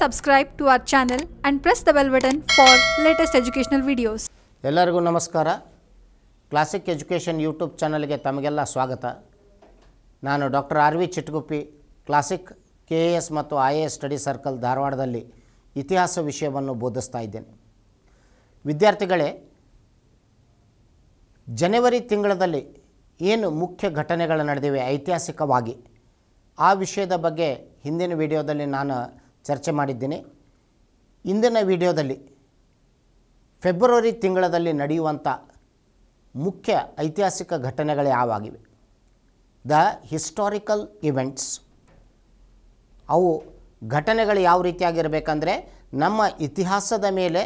Subscribe to our channel and press the bell button for latest educational videos. ಎಲ್ಲರಿಗೂ ನಮಸ್ಕಾರ classic education YouTube ಚಾನಲ್ಗೆ ತಮಗೆಲ್ಲ ಸ್ವಾಗತ ನಾನು doctor R V Chitguppi classic K A S ಮತ್ತು I A S study circle ಧಾರವಾಡದಲ್ಲಿ ಇತಿಹಾಸ ವಿಷಯವನ್ನು ಬೋಧಿಸ್ತಾ ಇದ್ದೇನೆ ವಿದ್ಯಾರ್ಥಿಗಳೇ ಜನವರಿ ತಿಂಗಳಲ್ಲಿ ಏನು ಮುಖ್ಯ ಘಟನೆಗಳು ನಡೆದಿವೆ ಐತಿಹಾಸಿಕವಾಗಿ ಆ ವಿಷಯದ ಬಗ್ಗೆ ಹಿಂದಿನ ವಿಡಿಯೋದಲ್ಲಿ ನಾನು ಚರ್ಚೆ ಮಾಡಿದ್ದೀನಿ ಇಂದಿನ ವಿಡಿಯೋದಲ್ಲಿ ಫೆಬ್ರವರಿ ತಿಂಗಳಲ್ಲಿ ನಡೆಯುವಂಥ ಮುಖ್ಯ ಐತಿಹಾಸಿಕ ಘಟನೆಗಳು ಯಾವಾಗಿವೆ ದ ಹಿಸ್ಟಾರಿಕಲ್ ಇವೆಂಟ್ಸ್ ಅವು ಘಟನೆಗಳು ಯಾವ ರೀತಿಯಾಗಿರಬೇಕಂದ್ರೆ ನಮ್ಮ ಇತಿಹಾಸದ ಮೇಲೆ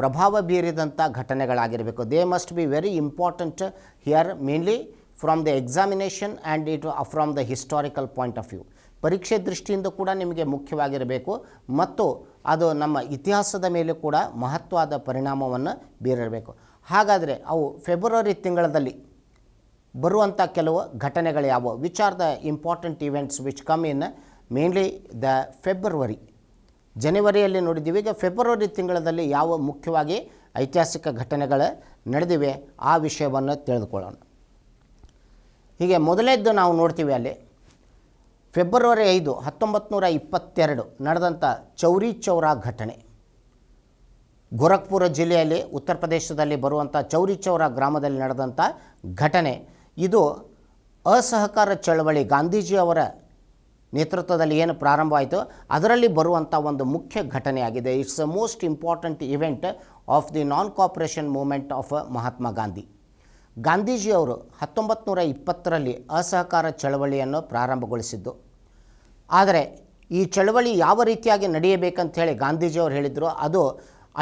ಪ್ರಭಾವ ಬೀರಿದಂಥ ಘಟನೆಗಳಾಗಿರಬೇಕು they must be very important here mainly from the examination and it from the historical point of view ಪರೀಕ್ಷೆ ದೃಷ್ಟಿಯಿಂದ ಕೂಡ ನಿಮಗೆ ಮುಖ್ಯವಾಗಿರಬೇಕು ಮತ್ತು ಅದು ನಮ್ಮ ಇತಿಹಾಸದ ಮೇಲೆ ಕೂಡ ಮಹತ್ವದ ಪರಿಣಾಮವನ್ನು ಬೀರಿರಬೇಕು ಹಾಗಾದರೆ ಅವು ಫೆಬ್ರವರಿ ತಿಂಗಳಲ್ಲಿ ಬರುವಂಥ ಕೆಲವು ಘಟನೆಗಳು ಯಾವುವು which are the important events which come in mainly the February ಜನವರಿಯಲ್ಲಿ ನೋಡಿದ್ದೀವಿ ಈಗ ಫೆಬ್ರವರಿ ತಿಂಗಳಲ್ಲಿ ಯಾವ ಮುಖ್ಯವಾಗಿ ಐತಿಹಾಸಿಕ ಘಟನೆಗಳು ನಡೆದಿವೆ ಆ ವಿಷಯವನ್ನು ತಿಳಿದುಕೊಳ್ಳೋಣ ಹೀಗೆ ಮೊದಲೇದ್ದು ನಾವು ನೋಡ್ತೀವಿ ಅಲ್ಲಿ ಫೆಬ್ರವರಿ ಐದು ಹತ್ತೊಂಬತ್ತು ನೂರ ಇಪ್ಪತ್ತೆರಡು ನಡೆದಂಥ ಚೌರಿ ಚೌರಾ ಘಟನೆ ಗೋರಖ್ಪುರ ಜಿಲ್ಲೆಯಲ್ಲಿ ಉತ್ತರ ಪ್ರದೇಶದಲ್ಲಿ ಬರುವಂಥ ಚೌರಿ ಚೌರಾ ಗ್ರಾಮದಲ್ಲಿ ನಡೆದಂಥ ಘಟನೆ ಇದು ಅಸಹಕಾರ ಚಳವಳಿ ಗಾಂಧೀಜಿಯವರ ನೇತೃತ್ವದಲ್ಲಿ ಏನು ಪ್ರಾರಂಭ ಆಯಿತು ಅದರಲ್ಲಿ ಬರುವಂಥ ಒಂದು ಮುಖ್ಯ ಘಟನೆಯಾಗಿದೆ it's a most important event of the non cooperation movement of Mahatma Gandhi ಗಾಂಧೀಜಿಯವರು ಹತ್ತೊಂಬತ್ತು ನೂರ ಇಪ್ಪತ್ತರಲ್ಲಿ ಅಸಹಕಾರ ಚಳವಳಿಯನ್ನು ಪ್ರಾರಂಭಗೊಳಿಸಿದ್ದು ಆದರೆ ಈ ಚಳವಳಿ ಯಾವ ರೀತಿಯಾಗಿ ನಡೆಯಬೇಕಂತ ಹೇಳಿ ಗಾಂಧೀಜಿಯವರು ಹೇಳಿದರು ಅದು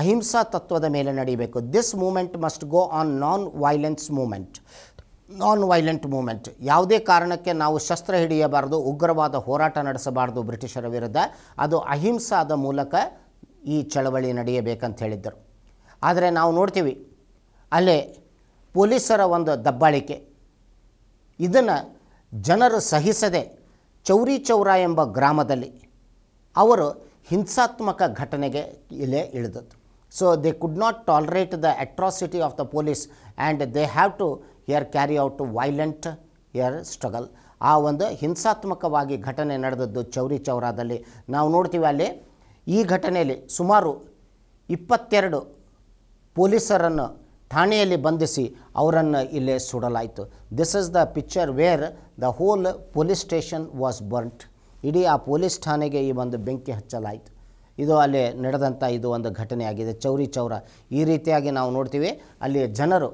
ಅಹಿಂಸಾ ತತ್ವದ ಮೇಲೆ ನಡೆಯಬೇಕು this movement must go on non violence movement non violent movement ಯಾವುದೇ ಕಾರಣಕ್ಕೆ ನಾವು ಶಸ್ತ್ರ ಹಿಡಿಯಬಾರದು ಉಗ್ರವಾದ ಹೋರಾಟ ನಡೆಸಬಾರದು ಬ್ರಿಟಿಷರ ವಿರುದ್ಧ ಅದು ಅಹಿಂಸಾದ ಮೂಲಕ ಈ ಚಳವಳಿ ನಡೆಯಬೇಕಂತ ಹೇಳಿದ್ದರು ಆದರೆ ನಾವು ನೋಡ್ತೀವಿ ಅಲ್ಲೇ ಪೊಲೀಸರ ಒಂದು ದಬ್ಬಾಳಿಕೆ ಇದನ್ನು ಜನರು ಸಹಿಸದೆ ಚೌರಿ ಚೌರ ಎಂಬ ಗ್ರಾಮದಲ್ಲಿ ಅವರು ಹಿಂಸಾತ್ಮಕ ಘಟನೆಗೆ ಇಲ್ಲೇ ಇಳಿದದ್ದು so they could not tolerate the atrocity of the police and they have to uh carry out violent uh struggle ಆ ಒಂದು ಹಿಂಸಾತ್ಮಕವಾಗಿ ಘಟನೆ ನಡೆದದ್ದು ಚೌರಿ ಚೌರಾದಲ್ಲಿ ನಾವು ನೋಡ್ತೀವಿ ಅಲ್ಲಿ ಈ ಘಟನೆಯಲ್ಲಿ ಸುಮಾರು ಇಪ್ಪತ್ತೆರಡು ಪೊಲೀಸರನ್ನು ಠಾಣೆಯಲ್ಲಿ ಬಂಧಿಸಿ ಅವರನ್ನು ಇಲ್ಲೇ ಸುಡಲಾಯಿತು this is the picture where the whole police station was burnt ಇಡೀ ಆ ಪೊಲೀಸ್ ಠಾಣೆಗೆ ಈ ಒಂದು ಬೆಂಕಿ ಹಚ್ಚಲಾಯಿತು ಇದು ಅಲ್ಲಿ ನಡೆದಂಥ ಇದು ಒಂದು ಘಟನೆ ಆಗಿದೆ ಚೌರಿ ಚೌರ ಈ ರೀತಿಯಾಗಿ ನಾವು ನೋಡ್ತೀವಿ ಅಲ್ಲಿ ಜನರು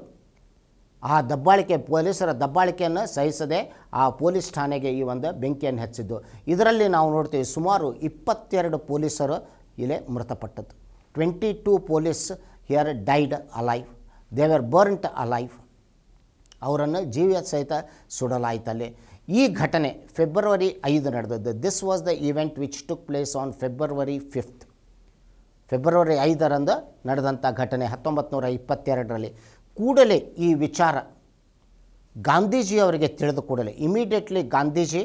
ಆ ದಬ್ಬಾಳಿಕೆ ಪೊಲೀಸರ ದಬ್ಬಾಳಿಕೆಯನ್ನು ಸಹಿಸದೆ ಆ ಪೊಲೀಸ್ ಠಾಣೆಗೆ ಈ ಒಂದು ಬೆಂಕಿಯನ್ನು ಹಚ್ಚಿದ್ದು ಇದರಲ್ಲಿ ನಾವು ನೋಡ್ತೀವಿ ಸುಮಾರು ಇಪ್ಪತ್ತೆರಡು ಪೊಲೀಸರು ಇಲ್ಲೇ ಮೃತಪಟ್ಟದ್ದು twenty two police here died alive they were burnt a life ಅವರನ್ನು ಜೀವಿಯ ಸಹಿತ ಸುಡಲಾಯಿತಲ್ಲಿ ಈ ಘಟನೆ ಫೆಬ್ರವರಿ ಐದು ನಡೆದದ್ದು this was the event which took place on February fifth February ಐದರಂದು ನಡೆದಂಥ ಘಟನೆ ಹತ್ತೊಂಬತ್ತು ನೂರ ಇಪ್ಪತ್ತೆರಡರಲ್ಲಿ ಕೂಡಲೇ ಈ ವಿಚಾರ ಗಾಂಧೀಜಿಯವರಿಗೆ ತಿಳಿದು ಕೂಡಲೇ immediately Gandhiji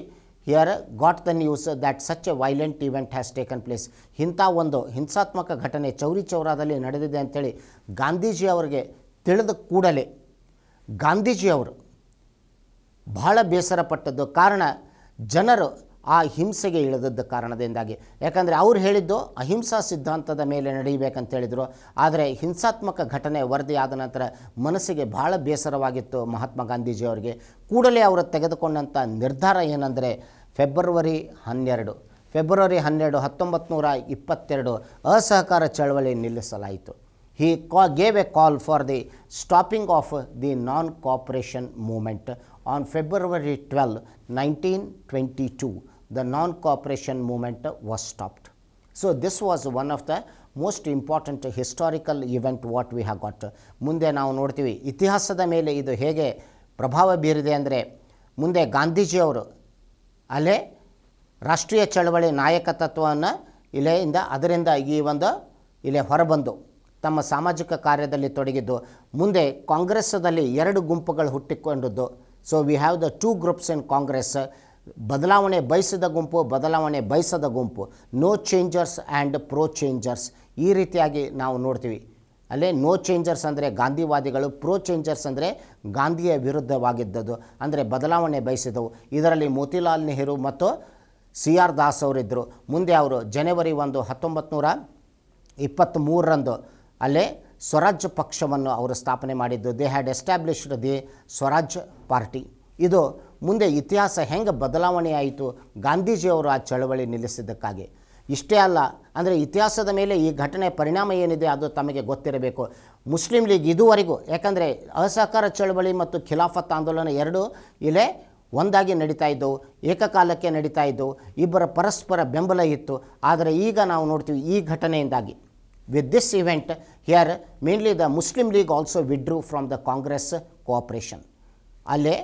here got the news that such a violent event has taken place ಇಂಥ ಒಂದು ಹಿಂಸಾತ್ಮಕ ಘಟನೆ ಚೌರಿ ಚೌರಾದಲ್ಲಿ ನಡೆದಿದೆ ಅಂಥೇಳಿ ಅವರಿಗೆ ತಿಳಿದ ಕೂಡಲೇ ಗಾಂಧೀಜಿಯವರು ಬಹಳ ಬೇಸರಪಟ್ಟದ್ದು ಕಾರಣ ಜನರು ಆ ಹಿಂಸೆಗೆ ಇಳಿದದ್ದು ಕಾರಣದಿಂದಾಗಿ ಯಾಕಂದರೆ ಅವ್ರು ಹೇಳಿದ್ದು ಅಹಿಂಸಾ ಸಿದ್ಧಾಂತದ ಮೇಲೆ ನಡೆಯಬೇಕಂತ ಹೇಳಿದರು ಆದರೆ ಹಿಂಸಾತ್ಮಕ ಘಟನೆ ವರದಿಯಾದ ನಂತರ ಮನಸ್ಸಿಗೆ ಭಾಳ ಬೇಸರವಾಗಿತ್ತು ಮಹಾತ್ಮ ಗಾಂಧೀಜಿಯವರಿಗೆ ಕೂಡಲೇ ಅವರು ತೆಗೆದುಕೊಂಡಂಥ ನಿರ್ಧಾರ ಏನಂದರೆ ಫೆಬ್ರವರಿ ಹನ್ನೆರಡು ಫೆಬ್ರವರಿ ಹನ್ನೆರಡು ಹತ್ತೊಂಬತ್ತು ನೂರ ಇಪ್ಪತ್ತೆರಡು ಅಸಹಕಾರ ಚಳವಳಿ ನಿಲ್ಲಿಸಲಾಯಿತು he gave a call for the stopping of the non-cooperation movement on February 12, 1922. The non-cooperation movement was stopped. So this was one of the most important historical event what we have got. Munde now nortivi. itihasada mele idu hege prabhava birde andre. Munde Gandhi ji oru. ale, rashtriya chalvali naayakatatwa na inda adarinda agi vanda ile harbandu. ತಮ್ಮ ಸಾಮಾಜಿಕ ಕಾರ್ಯದಲ್ಲಿ ತೊಡಗಿದ್ದು ಮುಂದೆ ಕಾಂಗ್ರೆಸ್ಸದಲ್ಲಿ ಎರಡು ಗುಂಪುಗಳು ಹುಟ್ಟಿಕೊಂಡಿದ್ದು so we have the two groups in Congress ಬದಲಾವಣೆ ಬಯಸಿದ ಗುಂಪು ಬದಲಾವಣೆ ಬಯಸದ ಗುಂಪು no changers and pro changers ಈ ರೀತಿಯಾಗಿ ನಾವು ನೋಡ್ತೀವಿ ಅಲ್ಲೇ ನೋ ಚೇಂಜರ್ಸ್ ಅಂದರೆ ಗಾಂಧಿವಾದಿಗಳು ಪ್ರೋ ಚೇಂಜರ್ಸ್ ಅಂದರೆ ಗಾಂಧಿಯ ವಿರುದ್ಧವಾಗಿದ್ದದ್ದು ಅಂದರೆ ಬದಲಾವಣೆ ಬಯಸಿದವು ಇದರಲ್ಲಿ ಮೋತಿಲಾಲ್ ನೆಹರು ಮತ್ತು ಸಿ ಆರ್ ದಾಸ್ ಅವರಿದ್ದರು ಮುಂದೆ ಅವರು ಜನವರಿ ಒಂದು ಹತ್ತೊಂಬತ್ತು ನೂರ ಇಪ್ಪತ್ತ್ಮೂರರಂದು ಅಲ್ಲೇ ಸ್ವರಾಜ್ಯ ಪಕ್ಷವನ್ನು ಅವರು ಸ್ಥಾಪನೆ ಮಾಡಿದ್ದು they had established the Swarajya party ಇದು ಮುಂದೆ ಇತಿಹಾಸ ಹೆಂಗೆ ಬದಲಾವಣೆಯಾಯಿತು ಗಾಂಧೀಜಿಯವರು ಆ ಚಳವಳಿ ನಿಲ್ಲಿಸಿದ್ದಕ್ಕಾಗಿ ಇಷ್ಟೇ ಅಲ್ಲ ಅಂದರೆ ಇತಿಹಾಸದ ಮೇಲೆ ಈ ಘಟನೆ ಪರಿಣಾಮ ಏನಿದೆ ಅದು ತಮಗೆ ಗೊತ್ತಿರಬೇಕು ಮುಸ್ಲಿಂ ಲೀಗ್ ಇದುವರೆಗೂ ಯಾಕಂದರೆ ಅಸಹಕಾರ ಚಳವಳಿ ಮತ್ತು ಖಿಲಾಫತ್ ಆಂದೋಲನ ಎರಡೂ ಇಲ್ಲೇ ಒಂದಾಗಿ ನಡೀತಾ ಇದ್ದವು ಏಕಕಾಲಕ್ಕೆ ನಡೀತಾ ಇದ್ದವು ಇಬ್ಬರ ಪರಸ್ಪರ ಬೆಂಬಲ ಇತ್ತು ಆದರೆ ಈಗ ನಾವು ನೋಡ್ತೀವಿ ಈ ಘಟನೆಯಿಂದಾಗಿ With this event, here mainly the Muslim League also withdrew from the Congress cooperation. ಅಲ್ಲಿ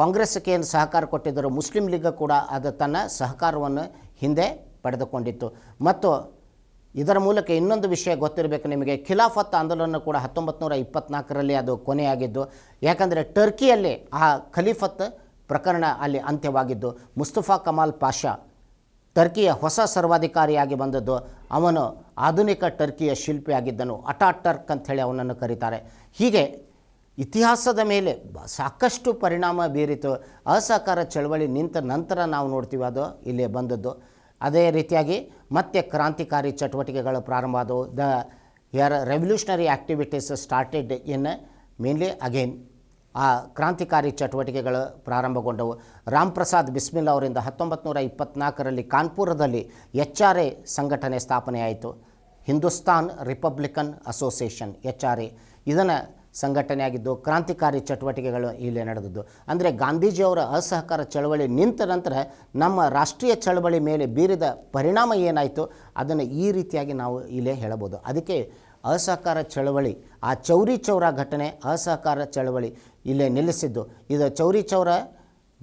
ಕಾಂಗ್ರೆಸ್ಗೆ ಏನು ಸಹಕಾರ ಕೊಟ್ಟಿದ್ದರು ಮುಸ್ಲಿಂ ಲೀಗ್ ಕೂಡ ಅದು ತನ್ನ ಸಹಕಾರವನ್ನು ಹಿಂದೆ ಪಡೆದುಕೊಂಡಿತ್ತು ಮತ್ತು ಇದರ ಮೂಲಕ ಇನ್ನೊಂದು ವಿಷಯ ಗೊತ್ತಿರಬೇಕು ನಿಮಗೆ ಖಿಲಾಫತ್ ಆಂದೋಲನ ಕೂಡ ಹತ್ತೊಂಬತ್ತು ನೂರ ಇಪ್ಪತ್ತ್ನಾಲ್ಕರಲ್ಲಿ ಅದು ಕೊನೆಯಾಗಿದ್ದು ಯಾಕಂದರೆ ಟರ್ಕಿಯಲ್ಲಿ ಆ ಖಲೀಫತ್ ಪ್ರಕರಣ ಅಲ್ಲಿ ಅಂತ್ಯವಾಗಿದ್ದು ಮುಸ್ತಫಾ ಕಮಾಲ್ ಪಾಷಾ ಟರ್ಕಿಯ ಹೊಸ ಸರ್ವಾಧಿಕಾರಿಯಾಗಿ ಬಂದದ್ದು ಅವನು ಆಧುನಿಕ ಟರ್ಕಿಯ ಶಿಲ್ಪಿಯಾಗಿದ್ದನು ಅಟಾ ಟರ್ಕ್ ಅಂಥೇಳಿ ಅವನನ್ನು ಕರೀತಾರೆ ಹೀಗೆ ಇತಿಹಾಸದ ಮೇಲೆ ಸಾಕಷ್ಟು ಪರಿಣಾಮ ಬೀರಿತು ಅಸಹಕಾರ ಚಳವಳಿ ನಿಂತ ನಂತರ ನಾವು ನೋಡ್ತೀವಿ ಅದು ಇಲ್ಲಿ ಬಂದದ್ದು ಅದೇ ರೀತಿಯಾಗಿ ಮತ್ತೆ ಕ್ರಾಂತಿಕಾರಿ ಚಟುವಟಿಕೆಗಳು ಪ್ರಾರಂಭ ಆದವು the revolutionary activities started in mainly again ಆ ಕ್ರಾಂತಿಕಾರಿ ಚಟುವಟಿಕೆಗಳು ಪ್ರಾರಂಭಗೊಂಡವು ರಾಮ್ ಪ್ರಸಾದ್ ಬಿಸ್ಮಿಲ್ ಅವರಿಂದ ಹತ್ತೊಂಬತ್ತು ನೂರ ಇಪ್ಪತ್ತ್ನಾಲ್ಕರಲ್ಲಿ ಕಾನ್ಪುರದಲ್ಲಿ ಎಚ್ ಆರ್ ಎ ಸಂಘಟನೆ ಸ್ಥಾಪನೆಯಾಯಿತು Hindustan republican association H R A ಇದನ್ನು ಸಂಘಟನೆಯಾಗಿದ್ದು ಕ್ರಾಂತಿಕಾರಿ ಚಟುವಟಿಕೆಗಳು ಇಲ್ಲಿ ನಡೆದದ್ದು ಅಂದರೆ ಗಾಂಧೀಜಿಯವರ ಅಸಹಕಾರ ಚಳವಳಿ ನಿಂತ ನಂತರ ನಮ್ಮ ರಾಷ್ಟ್ರೀಯ ಚಳವಳಿ ಮೇಲೆ ಬೀರಿದ ಪರಿಣಾಮ ಏನಾಯಿತು ಅದನ್ನು ಈ ರೀತಿಯಾಗಿ ನಾವು ಇಲ್ಲೇ ಹೇಳಬಹುದು ಅದಕ್ಕೆ ಅಸಹಕಾರ ಚಳವಳಿ ಆ ಚೌರಿ ಚೌರ ಘಟನೆ ಅಸಹಕಾರ ಚಳವಳಿ ಇಲ್ಲೇ ನಿಲ್ಲಿಸಿದ್ದು ಇದು ಚೌರಿ ಚೌರ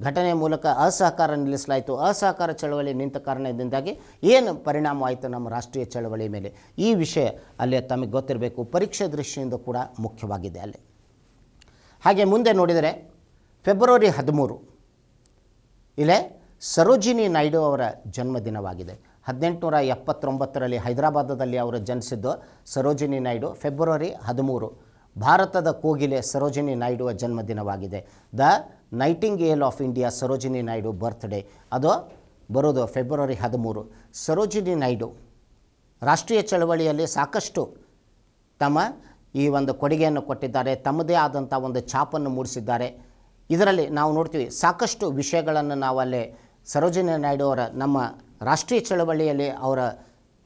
ಘಟನೆ ಮೂಲಕ ಅಸಹಕಾರ ನಿಲ್ಲಿಸಲಾಯಿತು ಅಸಹಕಾರ ಚಳವಳಿ ನಿಂತ ಕಾರಣದಿಂದಾಗಿ ಏನು ಪರಿಣಾಮ ಆಯಿತು ನಮ್ಮ ರಾಷ್ಟ್ರೀಯ ಚಳವಳಿ ಮೇಲೆ ಈ ವಿಷಯ ಅಲ್ಲಿ ತಮಗೆ ಗೊತ್ತಿರಬೇಕು ಪರೀಕ್ಷೆ ದೃಷ್ಟಿಯಿಂದ ಕೂಡ ಮುಖ್ಯವಾಗಿದೆ ಅಲ್ಲಿ ಹಾಗೆ ಮುಂದೆ ನೋಡಿದರೆ ಫೆಬ್ರವರಿ ಹದಿಮೂರು ಇಲ್ಲೇ ಸರೋಜಿನಿ ನಾಯ್ಡು ಅವರ ಜನ್ಮದಿನವಾಗಿದೆ ಹದಿನೆಂಟುನೂರ ಎಪ್ಪತ್ತೊಂಬತ್ತರಲ್ಲಿ ಹೈದರಾಬಾದದಲ್ಲಿ ಅವರು ಜನಿಸಿದ್ದು ಸರೋಜಿನಿ ನಾಯ್ಡು ಫೆಬ್ರವರಿ ಹದಿಮೂರು ಭಾರತದ ಕೋಗಿಲೆ ಸರೋಜಿನಿ ನಾಯ್ಡುವ ಜನ್ಮದಿನವಾಗಿದೆ the nightingale of India Sarojini Naidu birthday ಅದು ಬರೋದು ಫೆಬ್ರವರಿ ಹದಿಮೂರು ಸರೋಜಿನಿ ನಾಯ್ಡು ರಾಷ್ಟ್ರೀಯ ಚಳವಳಿಯಲ್ಲಿ ಸಾಕಷ್ಟು ತಮ್ಮ ಈ ಒಂದು ಕೊಡುಗೆಯನ್ನು ಕೊಟ್ಟಿದ್ದಾರೆ ತಮ್ಮದೇ ಆದಂಥ ಒಂದು ಛಾಪನ್ನು ಮೂಡಿಸಿದ್ದಾರೆ ಇದರಲ್ಲಿ ನಾವು ನೋಡ್ತೀವಿ ಸಾಕಷ್ಟು ವಿಷಯಗಳನ್ನು ನಾವಲ್ಲಿ ಸರೋಜಿನಿ ನಾಯ್ಡು ಅವರ ನಮ್ಮ ರಾಷ್ಟ್ರೀಯ ಚಳವಳಿಯಲ್ಲಿ ಅವರ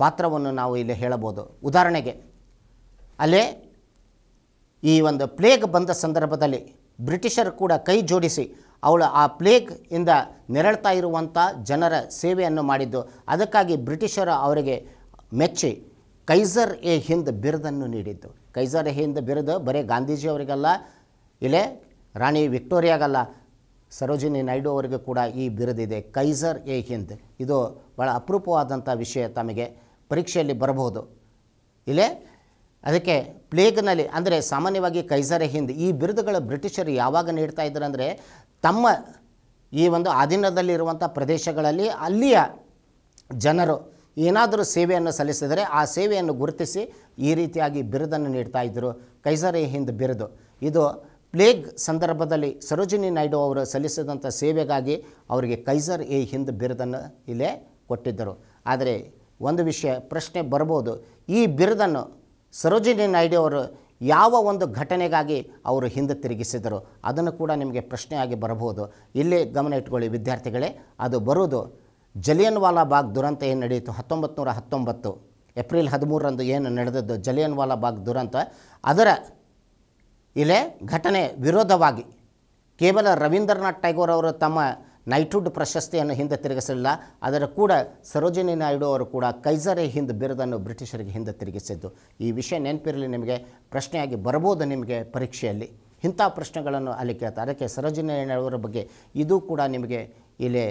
ಪಾತ್ರವನ್ನು ನಾವು ಇಲ್ಲಿ ಹೇಳಬೋದು ಉದಾಹರಣೆಗೆ ಅಲ್ಲೇ ಈ ಒಂದು ಪ್ಲೇಗ್ ಬಂದ ಸಂದರ್ಭದಲ್ಲಿ ಬ್ರಿಟಿಷರು ಕೂಡ ಕೈ ಜೋಡಿಸಿ ಅವಳು ಆ ಪ್ಲೇಗ್ ಇಂದ ನೆರಳ್ತಾ ಇರುವಂಥ ಜನರ ಸೇವೆಯನ್ನು ಮಾಡಿದ್ದು ಅದಕ್ಕಾಗಿ ಬ್ರಿಟಿಷರು ಅವರಿಗೆ ಮೆಚ್ಚಿ ಕೈಸರ್ ಎ ಹಿಂದ್ ಬಿರುದನ್ನು ನೀಡಿದ್ದು ಕೈಸರ್ ಎ ಹಿಂದ್ ಬಿರುದು ಬರೀ ಗಾಂಧೀಜಿಯವರಿಗಲ್ಲ ಇಲ್ಲೇ ರಾಣಿ ವಿಕ್ಟೋರಿಯಾಗಲ್ಲ ಸರೋಜಿನಿ ನಾಯ್ಡು ಅವರಿಗೆ ಕೂಡ ಈ ಬಿರುದಿದೆ ಕೈಸರ್ ಎ ಹಿಂದ್ ಇದು ಭಾಳ ಅಪರೂಪವಾದಂಥ ವಿಷಯ ತಮಗೆ ಪರೀಕ್ಷೆಯಲ್ಲಿ ಬರಬಹುದು ಇಲ್ಲೇ ಅದಕ್ಕೆ ಪ್ಲೇಗ್ನಲ್ಲಿ ಅಂದರೆ ಸಾಮಾನ್ಯವಾಗಿ ಕೈಸರೆ ಹಿಂದ್ ಈ ಬಿರುದುಗಳು ಬ್ರಿಟಿಷರು ಯಾವಾಗ ನೀಡ್ತಾ ಇದ್ದರು ಅಂದರೆ ತಮ್ಮ ಈ ಒಂದು ಅಧೀನದಲ್ಲಿರುವಂಥ ಪ್ರದೇಶಗಳಲ್ಲಿ ಅಲ್ಲಿಯ ಜನರು ಏನಾದರೂ ಸೇವೆಯನ್ನು ಸಲ್ಲಿಸಿದರೆ ಆ ಸೇವೆಯನ್ನು ಗುರುತಿಸಿ ಈ ರೀತಿಯಾಗಿ ಬಿರುದನ್ನು ನೀಡ್ತಾ ಇದ್ದರು ಕೈಸರೆ ಹಿಂದ್ ಬಿರುದು ಇದು ಪ್ಲೇಗ್ ಸಂದರ್ಭದಲ್ಲಿ ಸರೋಜಿನಿ ನಾಯ್ಡು ಅವರು ಸಲ್ಲಿಸಿದಂಥ ಸೇವೆಗಾಗಿ ಅವರಿಗೆ ಕೈಸರ್ ಎ ಹಿಂದ್ ಬಿರುದನ್ನು ಇಲ್ಲೇ ಕೊಟ್ಟಿದ್ದರು ಆದರೆ ಒಂದು ವಿಷಯ ಪ್ರಶ್ನೆ ಬರ್ಬೋದು ಈ ಬಿರುದನ್ನು ಸರೋಜಿನಿ ನಾಯ್ಡು ಅವರು ಯಾವ ಒಂದು ಘಟನೆಗಾಗಿ ಅವರು ಹಿಂದೆ ತಿರುಗಿಸಿದರು ಅದನ್ನು ಕೂಡ ನಿಮಗೆ ಪ್ರಶ್ನೆಯಾಗಿ ಬರಬಹುದು ಇಲ್ಲಿ ಗಮನ ಇಟ್ಕೊಳ್ಳಿ ವಿದ್ಯಾರ್ಥಿಗಳೇ ಅದು ಬರುವುದು ಜಲಿಯನ್ವಾಲಾ ಬಾಗ್ ದುರಂತ ಏನು ನಡೆಯಿತು ಹತ್ತೊಂಬತ್ತು ನೂರ ಹತ್ತೊಂಬತ್ತು ಏಪ್ರಿಲ್ ಹದಿಮೂರರಂದು ಏನು ನಡೆದದ್ದು ಜಲಿಯನ್ವಾಲಾ ಬಾಗ್ ದುರಂತ ಅದರ ಇಲ್ಲೇ ಘಟನೆ ವಿರೋಧವಾಗಿ ಕೇವಲ ರವೀಂದ್ರನಾಥ್ ಟ್ಯಾಗೋರ್ ಅವರು ತಮ್ಮ ನೈಟ್ಹುಡ್ ಪ್ರಶಸ್ತಿಯನ್ನು ಹಿಂದೆ ತಿರುಗಿಸಲಿಲ್ಲ ಆದರೆ ಕೂಡ ಸರೋಜಿನಿ ನಾಯ್ಡು ಅವರು ಕೂಡ ಕೈಸರೆ ಹಿಂದೆ ಬಿರುದನ್ನು ಬ್ರಿಟಿಷರಿಗೆ ಹಿಂದೆ ತಿರುಗಿಸಿದ್ದು ಈ ವಿಷಯ ನೆನಪಿರಲಿ ನಿಮಗೆ ಪ್ರಶ್ನೆಯಾಗಿ ಬರ್ಬೋದು ನಿಮಗೆ ಪರೀಕ್ಷೆಯಲ್ಲಿ ಇಂಥ ಪ್ರಶ್ನೆಗಳನ್ನು ಅಲ್ಲಿ ಕೇಳ್ತಾರೆ ಅದಕ್ಕೆ ಸರೋಜಿನಿ ಅವರ ಬಗ್ಗೆ ಇದು ಕೂಡ ನಿಮಗೆ ಇಲ್ಲಿ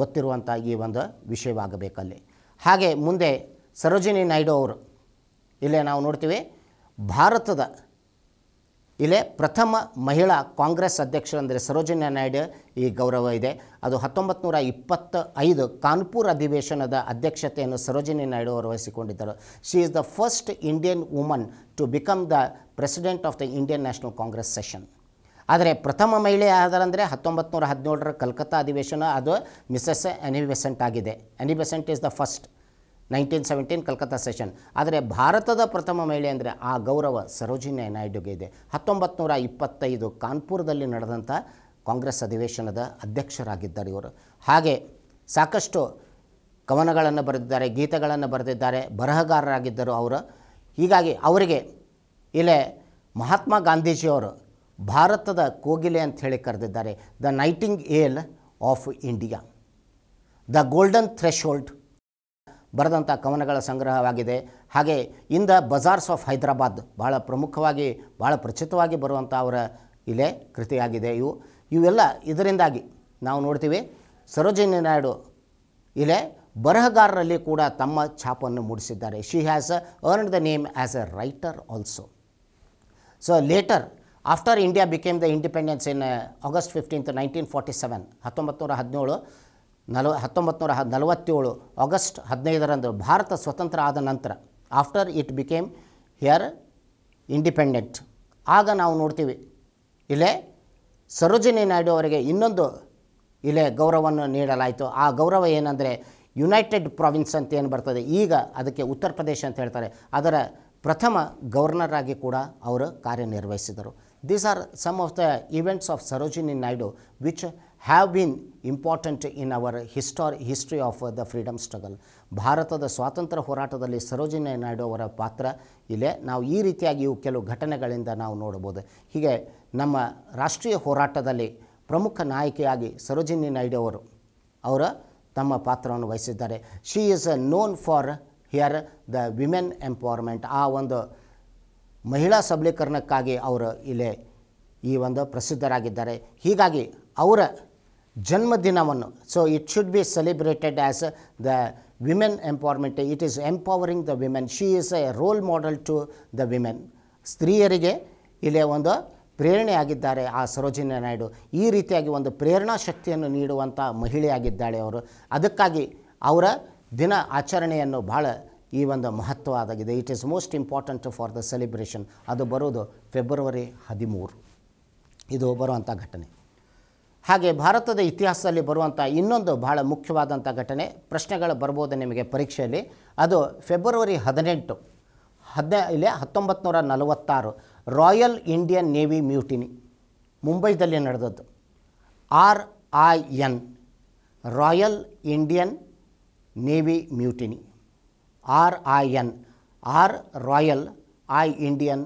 ಗೊತ್ತಿರುವಂಥ ಈ ಒಂದು ವಿಷಯವಾಗಬೇಕಲ್ಲಿ ಹಾಗೆ ಮುಂದೆ ಸರೋಜಿನಿ ನಾಯ್ಡು ಅವರು ಇಲ್ಲೇ ನಾವು ನೋಡ್ತೀವಿ ಭಾರತದ ಇಲ್ಲೇ ಪ್ರಥಮ ಮಹಿಳಾ ಕಾಂಗ್ರೆಸ್ ಅಂದರೆ ಸರೋಜಿನಿ ನಾಯ್ಡು ಈ ಗೌರವ ಇದೆ ಅದು ಹತ್ತೊಂಬತ್ತು ನೂರ ಇಪ್ಪತ್ತ ಐದು ಕಾನ್ಪುರ್ ಅಧಿವೇಶನದ ಅಧ್ಯಕ್ಷತೆಯನ್ನು ಸರೋಜಿನಿ ನಾಯ್ಡು ಅವರು ವಹಿಸಿಕೊಂಡಿದ್ದರು she is the first Indian woman to become the president of the Indian national Congress session ಆದರೆ ಪ್ರಥಮ ಮಹಿಳೆ ಆದರಂದರೆ ಹತ್ತೊಂಬತ್ತು ನೂರ ಹದಿನೇಳರ ಕಲ್ಕತ್ತಾ ಅಧಿವೇಶನ ಅದು ಮಿಸಸ್ ಅನಿಬೆಸೆಂಟ್ ಆಗಿದೆ Annie Besant is the first nineteen seventeen Calcutta session ಆದರೆ ಭಾರತದ ಪ್ರಥಮ ಮಹಿಳೆ ಅಂದರೆ ಆ ಗೌರವ ಸರೋಜಿನಿ ನಾಯ್ಡುಗೆ ಇದೆ ಹತ್ತೊಂಬತ್ತು ನೂರ ಇಪ್ಪತ್ತೈದು ಕಾನ್ಪುರದಲ್ಲಿ ನಡೆದಂಥ ಕಾಂಗ್ರೆಸ್ ಅಧಿವೇಶನದ ಅಧ್ಯಕ್ಷರಾಗಿದ್ದಾರೆ ಇವರು ಹಾಗೆ ಸಾಕಷ್ಟು ಕವನಗಳನ್ನು ಬರೆದಿದ್ದಾರೆ ಗೀತೆಗಳನ್ನು ಬರೆದಿದ್ದಾರೆ ಬರಹಗಾರರಾಗಿದ್ದರು ಅವರು ಹೀಗಾಗಿ ಅವರಿಗೆ ಇಲ್ಲೇ ಮಹಾತ್ಮ ಗಾಂಧೀಜಿಯವರು ಭಾರತದ ಕೋಗಿಲೆ ಅಂತ ಹೇಳಿ ಕರೆದಿದ್ದಾರೆ the nightingale of India the golden threshold ಬರೆದಂಥ ಕವನಗಳ ಸಂಗ್ರಹವಾಗಿದೆ ಹಾಗೆ ಇನ್ ಬಜಾರ್ಸ್ ಆಫ್ ಹೈದರಾಬಾದ್ ಭಾಳ ಪ್ರಮುಖವಾಗಿ ಭಾಳ ಪ್ರಚಿತವಾಗಿ ಬರುವಂಥ ಅವರ ಇಲೆ ಕೃತಿಯಾಗಿದೆ ಇವು ಇವೆಲ್ಲ ಇದರಿಂದಾಗಿ ನಾವು ನೋಡ್ತೀವಿ ಸರೋಜಿನಿ ನಾಯ್ಡು ಇಲೆ ಬರಹಗಾರರಲ್ಲಿ ಕೂಡ ತಮ್ಮ ಛಾಪನ್ನು ಮೂಡಿಸಿದ್ದಾರೆ she has earn the name as a writer also so later after India became the independence in August fifteenth nineteen forty seven ಹತ್ತೊಂಬತ್ತು ನೂರ ಹದಿನೇಳು ನಲ್ವ ಹತ್ತೊಂಬತ್ತು ನೂರ ನಲವತ್ತೇಳು ಆಗಸ್ಟ್ ಹದಿನೈದರಂದು ಭಾರತ ಸ್ವತಂತ್ರ ಆದ ನಂತರ after it became here independent ಆಗ ನಾವು ನೋಡ್ತೀವಿ ಇಲ್ಲೇ ಸರೋಜಿನಿ ನಾಯ್ಡು ಅವರಿಗೆ ಇನ್ನೊಂದು ಇಲ್ಲೇ ಗೌರವವನ್ನು ನೀಡಲಾಯಿತು ಆ ಗೌರವ ಏನಂದರೆ ಯುನೈಟೆಡ್ ಪ್ರಾವಿನ್ಸ್ ಅಂತ ಏನು ಬರ್ತದೆ ಈಗ ಅದಕ್ಕೆ ಉತ್ತರ ಪ್ರದೇಶ ಅಂತ ಹೇಳ್ತಾರೆ ಅದರ ಪ್ರಥಮ ಗವರ್ನರ್ ಆಗಿ ಕೂಡ ಅವರು ಕಾರ್ಯನಿರ್ವಹಿಸಿದರು these are some of the events of Sarojini Naidu which have been important in our history history of the freedom struggle ಭಾರತದ ಸ್ವಾತಂತ್ರ್ಯ ಹೋರಾಟದಲ್ಲಿ ಸರೋಜಿನಿ ನಾಯ್ಡು ಅವರ ಪಾತ್ರ ಇಲ್ಲೇ ನಾವು ಈ ರೀತಿಯಾಗಿ ಇವು ಕೆಲವು ಘಟನೆಗಳಿಂದ ನಾವು ನೋಡ್ಬೋದು ಹೀಗೆ ನಮ್ಮ ರಾಷ್ಟ್ರೀಯ ಹೋರಾಟದಲ್ಲಿ ಪ್ರಮುಖ ನಾಯಕಿಯಾಗಿ ಸರೋಜಿನಿ ನಾಯ್ಡು ಅವರು ಅವರ ತಮ್ಮ ಪಾತ್ರವನ್ನು ವಹಿಸಿದ್ದಾರೆ she is known for here the women empowerment ಆ ಒಂದು ಮಹಿಳಾ ಸಬಲೀಕರಣಕ್ಕಾಗಿ ಅವರು ಇಲ್ಲೇ ಈ ಒಂದು ಪ್ರಸಿದ್ಧರಾಗಿದ್ದಾರೆ ಹೀಗಾಗಿ ಅವರ ಜನ್ಮದಿನವನ್ನು so it should be celebrated as the women empowerment it is empowering the women she is a role model to the women ಸ್ತ್ರೀಯರಿಗೆ ಇಲ್ಲಿ ಒಂದು ಪ್ರೇರಣೆ ಆಗಿದ್ದಾರೆ ಆ ಸರೋಜಿನಿ ನಾಯ್ಡು ಈ ರೀತಿಯಾಗಿ ಒಂದು ಪ್ರೇರಣಾ ಶಕ್ತಿಯನ್ನು ನೀಡುವಂಥ ಮಹಿಳೆಯಾಗಿದ್ದಾಳೆ ಅವರು ಅದಕ್ಕಾಗಿ ಅವರ ದಿನ ಆಚರಣೆಯನ್ನು ಭಾಳ ಈ ಒಂದು ಮಹತ್ವವಾದಾಗಿದೆ it is most important for the celebration ಅದು ಬರೋದು ಫೆಬ್ರವರಿ ಹದಿಮೂರು ಇದು ಬರುವಂಥ ಘಟನೆ ಹಾಗೆ ಭಾರತದ ಇತಿಹಾಸದಲ್ಲಿ ಬರುವಂಥ ಇನ್ನೊಂದು ಬಹಳ ಮುಖ್ಯವಾದಂಥ ಘಟನೆ ಪ್ರಶ್ನೆಗಳು ಬರ್ಬೋದು ನಿಮಗೆ ಪರೀಕ್ಷೆಯಲ್ಲಿ ಅದು ಫೆಬ್ರವರಿ ಹದಿನೆಂಟು ಹದಿನ ಇಲ್ಲಿ ಹತ್ತೊಂಬತ್ತು ನೂರ ನಲವತ್ತಾರು ರಾಯಲ್ ಇಂಡಿಯನ್ ನೇವಿ ಮ್ಯೂಟಿನಿ ಮುಂಬೈದಲ್ಲಿ ನಡೆದದ್ದು R I N royal Indian navy mutiny R I N R royal I Indian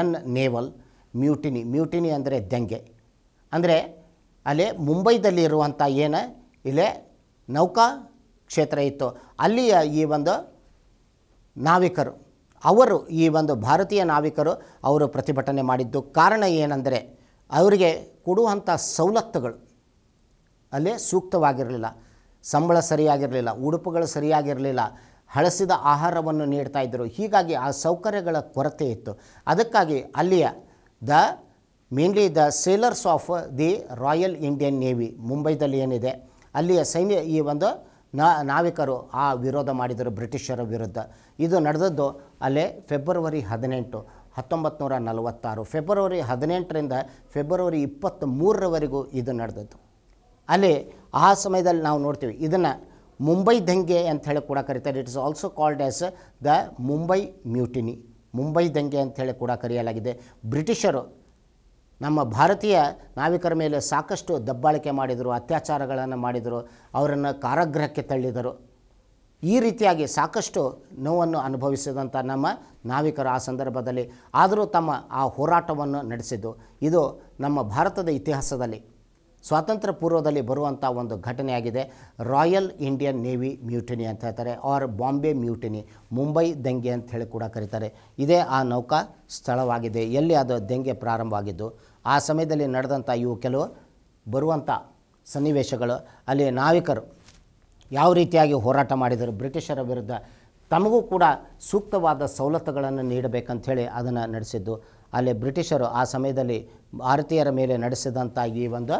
N naval mutiny mutiny ಅಂದರೆ ದಂಗೆ ಅಂದರೆ ಅಲ್ಲಿ ಮುಂಬೈದಲ್ಲಿ ಇರುವಂಥ ಏನು ಇಲ್ಲೇ ನೌಕಾ ಕ್ಷೇತ್ರ ಇತ್ತು ಅಲ್ಲಿಯ ಈ ಒಂದು ನಾವಿಕರು ಅವರು ಈ ಒಂದು ಭಾರತೀಯ ನಾವಿಕರು ಅವರು ಪ್ರತಿಭಟನೆ ಮಾಡಿದ್ದು ಕಾರಣ ಏನೆಂದರೆ ಅವರಿಗೆ ಕೊಡುವಂಥ ಸವಲತ್ತುಗಳು ಅಲ್ಲಿ ಸೂಕ್ತವಾಗಿರಲಿಲ್ಲ ಸಂಬಳ ಸರಿಯಾಗಿರಲಿಲ್ಲ ಉಡುಪುಗಳು ಸರಿಯಾಗಿರಲಿಲ್ಲ ಹಳಸಿದ ಆಹಾರವನ್ನು ನೀಡ್ತಾ ಇದ್ದರು ಹೀಗಾಗಿ ಆ ಸೌಕರ್ಯಗಳ ಕೊರತೆ ಇತ್ತು ಅದಕ್ಕಾಗಿ ಅಲ್ಲಿಯ the mainly the sailors of the royal Indian navy ಮುಂಬೈದಲ್ಲಿ ಏನಿದೆ ಅಲ್ಲಿಯ ಸೈನ್ಯ ಈ ಒಂದು ನಾವಿಕರು ಆ ವಿರೋಧ ಮಾಡಿದರು ಬ್ರಿಟಿಷರ ವಿರುದ್ಧ ಇದು ನಡೆದದ್ದು ಅಲ್ಲೇ ಫೆಬ್ರವರಿ ಹದಿನೆಂಟು ಹತ್ತೊಂಬತ್ತು ನೂರ ನಲವತ್ತಾರು ಫೆಬ್ರವರಿ ಹದಿನೆಂಟರಿಂದ ಫೆಬ್ರವರಿ ಇಪ್ಪತ್ತ್ಮೂರರವರೆಗೂ ಇದು ನಡೆದದ್ದು ಅಲ್ಲಿ ಆ ಸಮಯದಲ್ಲಿ ನಾವು ನೋಡ್ತೀವಿ ಇದನ್ನು ಮುಂಬೈ ದಂಗೆ ಅಂತ ಹೇಳಿ ಕೂಡ ಕರೀತಾರೆ it is also called as the Mumbai mutiny Mumbai ದಂಗೆ ಅಂತ ಹೇಳಿ ಕೂಡ ಕರೆಯಲಾಗಿದೆ ಬ್ರಿಟಿಷರು ನಮ್ಮ ಭಾರತೀಯ ನಾವಿಕರ ಮೇಲೆ ಸಾಕಷ್ಟು ದಬ್ಬಾಳಿಕೆ ಮಾಡಿದರು ಅತ್ಯಾಚಾರಗಳನ್ನು ಮಾಡಿದರು ಅವರನ್ನು ಕಾರಾಗೃಹಕ್ಕೆ ತಳ್ಳಿದರು ಈ ರೀತಿಯಾಗಿ ಸಾಕಷ್ಟು ನೋವನ್ನು ಅನುಭವಿಸಿದಂಥ ನಮ್ಮ ನಾವಿಕರು ಆ ಸಂದರ್ಭದಲ್ಲಿ ಆದರೂ ತಮ್ಮ ಆ ಹೋರಾಟವನ್ನು ನಡೆಸಿದ್ದು ಇದು ನಮ್ಮ ಭಾರತದ ಇತಿಹಾಸದಲ್ಲಿ ಸ್ವಾತಂತ್ರ್ಯ ಪೂರ್ವದಲ್ಲಿ ಬರುವಂಥ ಒಂದು ಘಟನೆಯಾಗಿದೆ ರಾಯಲ್ ಇಂಡಿಯನ್ ನೇವಿ ಮ್ಯೂಟಿನಿ ಅಂತ ಹೇಳ್ತಾರೆ ಆರ್ ಬಾಂಬೆ ಮ್ಯೂಟಿನಿ ಮುಂಬೈ ದಂಗೆ ಅಂತ ಹೇಳಿ ಕೂಡ ಕರೀತಾರೆ ಇದೇ ಆ ನೌಕಾ ಸ್ಥಳವಾಗಿದೆ ಎಲ್ಲಿ ಅದು ದಂಗೆ ಪ್ರಾರಂಭವಾಗಿದ್ದು ಆ ಸಮಯದಲ್ಲಿ ನಡೆದಂಥ ಇವು ಕೆಲವು ಬರುವಂಥ ಸನ್ನಿವೇಶಗಳು ಅಲ್ಲಿ ನಾವಿಕರು ಯಾವ ರೀತಿಯಾಗಿ ಹೋರಾಟ ಮಾಡಿದರು ಬ್ರಿಟಿಷರ ವಿರುದ್ಧ ತಮಗೂ ಕೂಡ ಸೂಕ್ತವಾದ ಸವಲತ್ತುಗಳನ್ನು ನೀಡಬೇಕಂಥೇಳಿ ಅದನ್ನು ನಡೆಸಿದ್ದು ಅಲ್ಲಿ ಬ್ರಿಟಿಷರು ಆ ಸಮಯದಲ್ಲಿ ಭಾರತೀಯರ ಮೇಲೆ ನಡೆಸಿದಂಥ ಈ ಒಂದು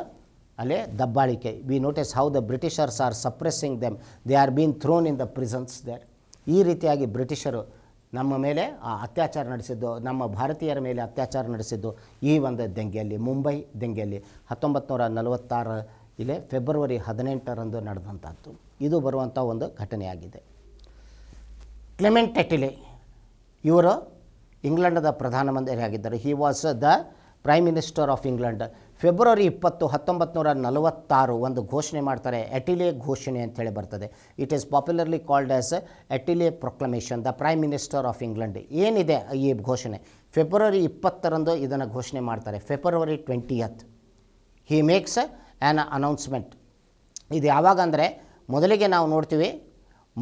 ಅಲ್ಲೇ ದಬ್ಬಾಳಿಕೆ we notice how the Britishers are suppressing them they are been thrown in the prisons there ಈ ರೀತಿಯಾಗಿ ಬ್ರಿಟಿಷರು ನಮ್ಮ ಮೇಲೆ ಆ ಅತ್ಯಾಚಾರ ನಡೆಸಿದ್ದು ನಮ್ಮ ಭಾರತೀಯರ ಮೇಲೆ ಅತ್ಯಾಚಾರ ನಡೆಸಿದ್ದು ಈ ಒಂದು ದೆಂಗೆಯಲ್ಲಿ ಮುಂಬೈ ದೆಂಗೆಯಲ್ಲಿ ಹತ್ತೊಂಬತ್ತು ನೂರ ನಲವತ್ತಾರ ಇಲ್ಲೇ ಫೆಬ್ರವರಿ ಹದಿನೆಂಟರಂದು ನಡೆದಂಥದ್ದು ಇದು ಬರುವಂಥ ಒಂದು ಘಟನೆಯಾಗಿದೆ ಕ್ಲೆಮೆಂಟ್ ಟೆಟಿಲೆ ಇವರು ಇಂಗ್ಲೆಂಡದ ಪ್ರಧಾನಮಂತ್ರಿಯಾಗಿದ್ದರು he was the prime minister of England ಫೆಬ್ರವರಿ ಇಪ್ಪತ್ತು ಹತ್ತೊಂಬತ್ತು ನೂರ ನಲವತ್ತಾರು ಒಂದು ಘೋಷಣೆ ಮಾಡ್ತಾರೆ ಅಟಿಲೆ ಘೋಷಣೆ ಅಂತೇಳಿ ಬರ್ತದೆ it is popularly called as Attlee proclamation the prime minister of England ಏನಿದೆ ಈ ಘೋಷಣೆ ಫೆಬ್ರವರಿ ಇಪ್ಪತ್ತರಂದು ಇದನ್ನು ಘೋಷಣೆ ಮಾಡ್ತಾರೆ February twentieth he makes an announcement ಇದು ಯಾವಾಗ ಅಂದರೆ ಮೊದಲಿಗೆ ನಾವು ನೋಡ್ತೀವಿ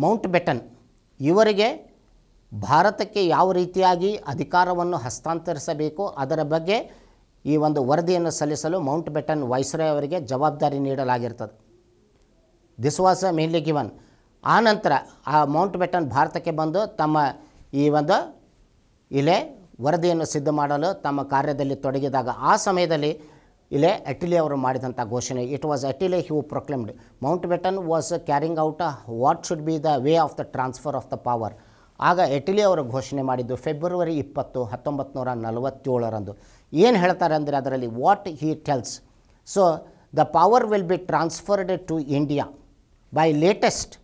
ಮೌಂಟ್ ಬೆಟನ್ ಇವರಿಗೆ ಭಾರತಕ್ಕೆ ಯಾವ ರೀತಿಯಾಗಿ ಅಧಿಕಾರವನ್ನು ಹಸ್ತಾಂತರಿಸಬೇಕು ಅದರ ಬಗ್ಗೆ ಈ ಒಂದು ವರದಿಯನ್ನು ಸಲ್ಲಿಸಲು ಮೌಂಟ್ ಬೆಟನ್ ವೈಸ್ರಾಯ್ ಅವರಿಗೆ ಜವಾಬ್ದಾರಿ ನೀಡಲಾಗಿರ್ತದೆ ದಿಸ್ ವಾಸ್ ಮೇನ್ಲಿ ಗಿವನ್ ನಂತರ ಆ ಮೌಂಟ್ ಬೆಟನ್ ಭಾರತಕ್ಕೆ ಬಂದು ತಮ್ಮ ಈ ಒಂದು ಇಲೆ ವರದಿಯನ್ನು ಸಿದ್ಧ ಮಾಡಲು ತಮ್ಮ ಕಾರ್ಯದಲ್ಲಿ ತೊಡಗಿದಾಗ ಆ ಸಮಯದಲ್ಲಿ ಇಲೆ ಅಟಿಲಿ ಅವರು ಮಾಡಿದಂಥ ಘೋಷಣೆ it was Attlee who proclaimed Mountbatten was carrying out what should be the way of the transfer of the power ಆಗ ಎಟಿಲಿ ಅವರು ಘೋಷಣೆ ಮಾಡಿದ್ದು ಫೆಬ್ರವರಿ ಇಪ್ಪತ್ತು ಹತ್ತೊಂಬತ್ತು ನೂರ ನಲವತ್ತೇಳರಂದು ಏನು ಹೇಳ್ತಾರೆ ಅಂದರೆ ಅದರಲ್ಲಿ what he tells so the power will be transferred to India by latest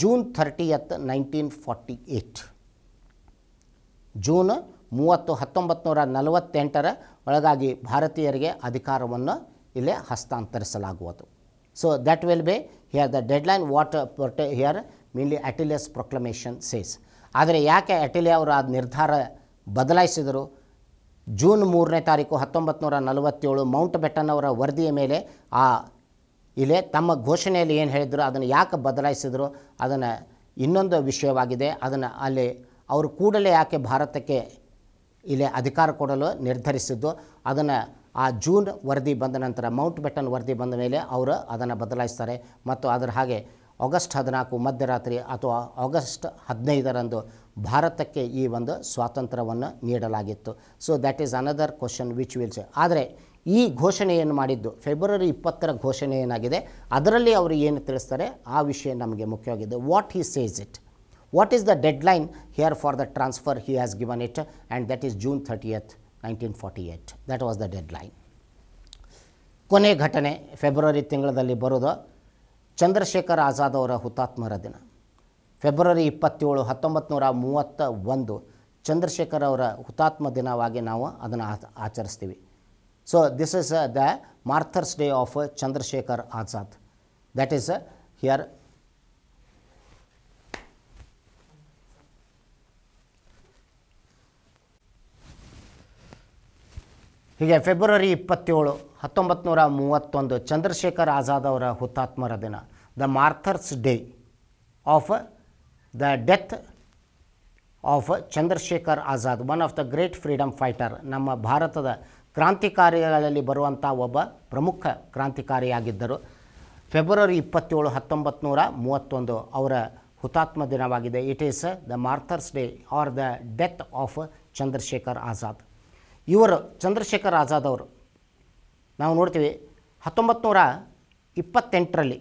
June thirtieth nineteen forty eight June ಮೂವತ್ತು ಹತ್ತೊಂಬತ್ತು ನೂರ ನಲವತ್ತೆಂಟರ ಒಳಗಾಗಿ ಭಾರತೀಯರಿಗೆ ಅಧಿಕಾರವನ್ನು ಇಲ್ಲೇ ಹಸ್ತಾಂತರಿಸಲಾಗುವುದು so that will be here the deadline what ಪ್ರೊಟೆ here mainly Attlee's proclamation says ಆದರೆ ಯಾಕೆ ಅಟಿಲಿಯ ಅವರು ಆ ನಿರ್ಧಾರ ಬದಲಾಯಿಸಿದರು ಜೂನ್ ಮೂರನೇ ತಾರೀಕು ಹತ್ತೊಂಬತ್ತು ನೂರ ನಲವತ್ತೇಳು ಮೌಂಟ್ ಬೆಟನ್ ಅವರ ವರದಿಯ ಮೇಲೆ ಆ ಇಲೆ ತಮ್ಮ ಘೋಷಣೆಯಲ್ಲಿ ಏನು ಹೇಳಿದರು ಅದನ್ನು ಯಾಕೆ ಬದಲಾಯಿಸಿದರು ಅದನ್ನು ಇನ್ನೊಂದು ವಿಷಯವಾಗಿದೆ ಅದನ್ನು ಅಲ್ಲಿ ಅವರು ಕೂಡಲೇ ಯಾಕೆ ಭಾರತಕ್ಕೆ ಇಲ್ಲಿ ಅಧಿಕಾರ ಕೊಡಲು ನಿರ್ಧರಿಸಿದ್ದು ಅದನ್ನು ಆ ಜೂನ್ ವರದಿ ಬಂದ ನಂತರ ಮೌಂಟ್ ಬೆಟನ್ ವರದಿ ಬಂದ ಮೇಲೆ ಅವರು ಅದನ್ನು ಬದಲಾಯಿಸ್ತಾರೆ ಮತ್ತು ಅದರ ಹಾಗೆ ಆಗಸ್ಟ್ ಹದಿನಾಲ್ಕು ಮಧ್ಯರಾತ್ರಿ ಅಥವಾ ಆಗಸ್ಟ್ ಹದಿನೈದರಂದು ಭಾರತಕ್ಕೆ ಈ ಒಂದು ಸ್ವಾತಂತ್ರ್ಯವನ್ನು ನೀಡಲಾಗಿತ್ತು so that is another question which wills ಆದರೆ ಈ ಘೋಷಣೆಯನ್ನು ಮಾಡಿದ್ದು ಫೆಬ್ರವರಿ ಇಪ್ಪತ್ತರ ಘೋಷಣೆ ಏನಾಗಿದೆ ಅದರಲ್ಲಿ ಅವರು ಏನು ತಿಳಿಸ್ತಾರೆ ಆ ವಿಷಯ ನಮಗೆ ಮುಖ್ಯವಾಗಿದೆ what he says it what is the deadline here for the transfer he has given it and that is June thirtieth nineteen forty eight that was the deadline ಕೊನೆ ಘಟನೆ ಫೆಬ್ರವರಿ ತಿಂಗಳಲ್ಲಿ ಬರೋದು ಚಂದ್ರಶೇಖರ್ ಆಜಾದ್ ಅವರ ಹುತಾತ್ಮರ ದಿನ February ಇಪ್ಪತ್ತೇಳು ಹತ್ತೊಂಬತ್ತು ನೂರ ಮೂವತ್ತ ಒಂದು ಚಂದ್ರಶೇಖರ್ ಅವರ ಹುತಾತ್ಮ ದಿನವಾಗಿ ನಾವು ಅದನ್ನು ಆಚರಿಸ್ತೀವಿ so this is the martyrs day of Chandrashekhar Azad that is here ಹೀಗೆ ಫೆಬ್ರವರಿ ಇಪ್ಪತ್ತೇಳು ಹತ್ತೊಂಬತ್ತು ನೂರ ಮೂವತ್ತೊಂದು ಚಂದ್ರಶೇಖರ್ ಆಜಾದ್ ಅವರ ಹುತಾತ್ಮರ ದಿನ the martyrs day of the death of Chandrashekhar Azad one of the great freedom fighter ನಮ್ಮ ಭಾರತದ ಕ್ರಾಂತಿಕಾರಿಗಳಲ್ಲಿ ಬರುವಂಥ ಒಬ್ಬ ಪ್ರಮುಖ ಕ್ರಾಂತಿಕಾರಿಯಾಗಿದ್ದರು ಫೆಬ್ರವರಿ ಇಪ್ಪತ್ತೇಳು ಹತ್ತೊಂಬತ್ತು ನೂರ ಮೂವತ್ತೊಂದು ಅವರ ಹುತಾತ್ಮ ದಿನವಾಗಿದೆ it is the martyrs day or the death of Chandrashekhar Azad ಇವರು ಚಂದ್ರಶೇಖರ್ ಆಜಾದ್ ಅವರು ನಾವು ನೋಡ್ತೀವಿ ಹತ್ತೊಂಬತ್ತು ನೂರ ಇಪ್ಪತ್ತೆಂಟರಲ್ಲಿ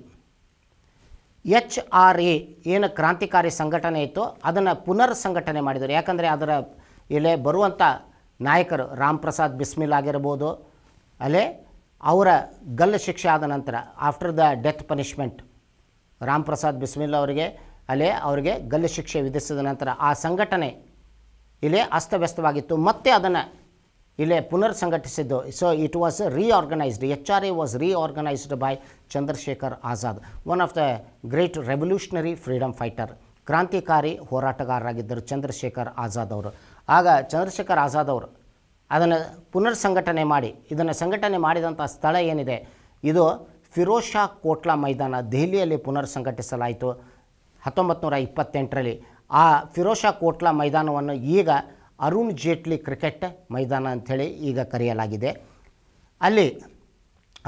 ಎಚ್ ಆರ್ ಎ ಏನು ಕ್ರಾಂತಿಕಾರಿ ಸಂಘಟನೆ ಇತ್ತು ಅದನ್ನು ಪುನರ್ ಸಂಘಟನೆ ಮಾಡಿದರು ಯಾಕಂದರೆ ಅದರ ಇಲ್ಲೇ ಬರುವಂಥ ನಾಯಕರು ರಾಮ್ ಪ್ರಸಾದ್ ಬಿಸ್ಮಿಲ್ ಆಗಿರ್ಬೋದು ಅಲ್ಲೇ ಅವರ ಗಲ್ಲು ಶಿಕ್ಷೆ ಆದ ನಂತರ after the death punishment Ram Prasad Bismil ಅವರಿಗೆ ಅಲ್ಲೇ ಅವರಿಗೆ ಗಲ್ಲು ಶಿಕ್ಷೆ ವಿಧಿಸಿದ ನಂತರ ಆ ಸಂಘಟನೆ ಇಲ್ಲೇ ಅಸ್ತವ್ಯಸ್ತವಾಗಿತ್ತು ಮತ್ತೆ ಅದನ್ನು ಇಲ್ಲೇ ಪುನರ್ ಸಂಘಟಿಸಿದ್ದು so it was reorganized H R A was reorganized by Chandrashekhar Azad one of the great revolutionary freedom fighter ಕ್ರಾಂತಿಕಾರಿ ಹೋರಾಟಗಾರರಾಗಿದ್ದರು ಚಂದ್ರಶೇಖರ್ ಆಜಾದ್ ಅವರು ಆಗ ಚಂದ್ರಶೇಖರ್ ಆಜಾದ್ ಅವರು ಅದನ್ನು ಪುನರ್ ಸಂಘಟನೆ ಮಾಡಿ ಇದನ್ನು ಸಂಘಟನೆ ಮಾಡಿದಂಥ ಸ್ಥಳ ಏನಿದೆ ಇದು ಫಿರೋಜ್ ಶಾ ಕೋಟ್ಲಾ ಮೈದಾನ ದೆಹಲಿಯಲ್ಲಿ ಪುನರ್ ಸಂಘಟಿಸಲಾಯಿತು ಹತ್ತೊಂಬತ್ತು ನೂರ ಇಪ್ಪತ್ತೆಂಟರಲ್ಲಿ ಆ ಫಿರೋಜ್ ಶಾ ಕೋಟ್ಲಾ ಮೈದಾನವನ್ನು ಈಗ ಅರುಣ್ ಜೇಟ್ಲಿ ಕ್ರಿಕೆಟ್ ಮೈದಾನ ಅಂಥೇಳಿ ಈಗ ಕರೆಯಲಾಗಿದೆ ಅಲ್ಲಿ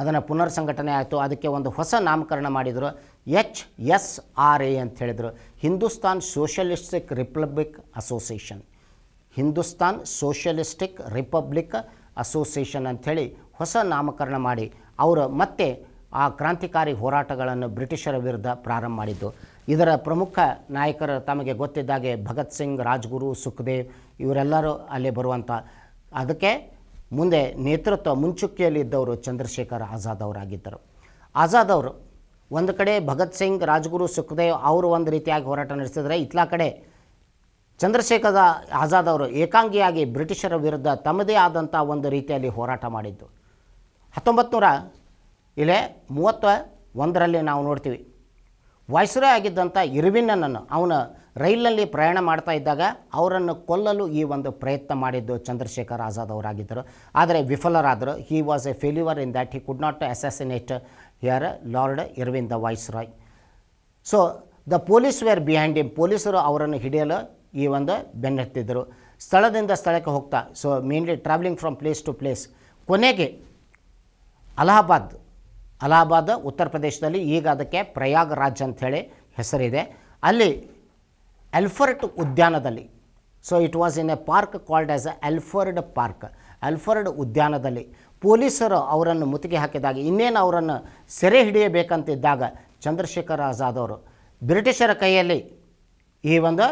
ಅದನ್ನು ಪುನರ್ ಸಂಘಟನೆ ಆಯಿತು ಅದಕ್ಕೆ ಒಂದು ಹೊಸ ನಾಮಕರಣ ಮಾಡಿದರು ಎಚ್ ಎಸ್ ಆರ್ ಎ ಅಂತ ಹೇಳಿದರು Hindustan socialistic republic association Hindustan socialistic republic association ಅಂಥೇಳಿ ಹೊಸ ನಾಮಕರಣ ಮಾಡಿ ಅವರು ಮತ್ತೆ ಆ ಕ್ರಾಂತಿಕಾರಿ ಹೋರಾಟಗಳನ್ನು ಬ್ರಿಟಿಷರ ವಿರುದ್ಧ ಪ್ರಾರಂಭ ಮಾಡಿದ್ದು ಇದರ ಪ್ರಮುಖ ನಾಯಕರು ತಮಗೆ ಗೊತ್ತಿದ್ದಾಗೆ ಭಗತ್ ಸಿಂಗ್ ರಾಜ್ಗುರು ಸುಖದೇವ್ ಇವರೆಲ್ಲರೂ ಅಲ್ಲಿ ಬರುವಂಥ ಅದಕ್ಕೆ ಮುಂದೆ ನೇತೃತ್ವ ಮುಂಚೂಕಿಯಲ್ಲಿ ಇದ್ದವರು ಚಂದ್ರಶೇಖರ್ ಆಜಾದ್ ಅವರಾಗಿದ್ದರು ಆಜಾದ್ ಅವರು ಒಂದು ಕಡೆ ಭಗತ್ ಸಿಂಗ್ ರಾಜ್ಗುರು ಸುಖದೇವ್ ಅವರು ಒಂದು ರೀತಿಯಾಗಿ ಹೋರಾಟ ನಡೆಸಿದರೆ ಇತ್ಲ ಕಡೆ ಚಂದ್ರಶೇಖರ ಆಜಾದ್ ಅವರು ಏಕಾಂಗಿಯಾಗಿ ಬ್ರಿಟಿಷರ ವಿರುದ್ಧ ತಮ್ಮದೇ ಆದಂಥ ಒಂದು ರೀತಿಯಲ್ಲಿ ಹೋರಾಟ ಮಾಡಿದ್ದು ಹತ್ತೊಂಬತ್ತು ನೂರ ಇಲ್ಲೇ ಮೂವತ್ತ ಒಂದರಲ್ಲಿ ನಾವು ನೋಡ್ತೀವಿ ವಾಯ್ಸ್ರಾಯ್ ಆಗಿದ್ದಂಥ ಇರ್ವಿನನನ್ನು ಅವನ ರೈಲಿನಲ್ಲಿ ಪ್ರಯಾಣ ಮಾಡ್ತಾ ಇದ್ದಾಗ ಅವರನ್ನು ಕೊಲ್ಲಲು ಈ ಒಂದು ಪ್ರಯತ್ನ ಮಾಡಿದ್ದು ಚಂದ್ರಶೇಖರ್ ಆಜಾದ್ ಅವರಾಗಿದ್ದರು ಆದರೆ ವಿಫಲರಾದರು he was a failure in that he could not assassinate here Lord Irwin the viceroy so the police were behind him ಪೊಲೀಸರು ಅವರನ್ನು ಹಿಡಿಯಲು ಈ ಒಂದು ಬೆನ್ನೆತ್ತಿದ್ದರು ಸ್ಥಳದಿಂದ ಸ್ಥಳಕ್ಕೆ ಹೋಗ್ತಾ so mainly travelling from place to place ಕೊನೆಗೆ ಅಲಹಾಬಾದ್ ಅಲಹಾಬಾದ್ ಉತ್ತರ ಪ್ರದೇಶದಲ್ಲಿ ಈಗ ಅದಕ್ಕೆ ಪ್ರಯಾಗ್ ರಾಜ್ ಅಂಥೇಳಿ ಹೆಸರಿದೆ ಅಲ್ಲಿ ಎಲ್ಫರ್ಟ್ ಉದ್ಯಾನದಲ್ಲಿ so it was in a park called as a Alfred park Alfred ಉದ್ಯಾನದಲ್ಲಿ ಪೊಲೀಸರು ಅವರನ್ನು ಮುತ್ತಿಗೆ ಹಾಕಿದಾಗ ಇನ್ನೇನು ಅವರನ್ನು ಸೆರೆ ಹಿಡಿಯಬೇಕಂತಿದ್ದಾಗ ಚಂದ್ರಶೇಖರ್ ಆಜಾದ್ ಅವರು ಬ್ರಿಟಿಷರ ಕೈಯಲ್ಲಿ ಈ ಒಂದು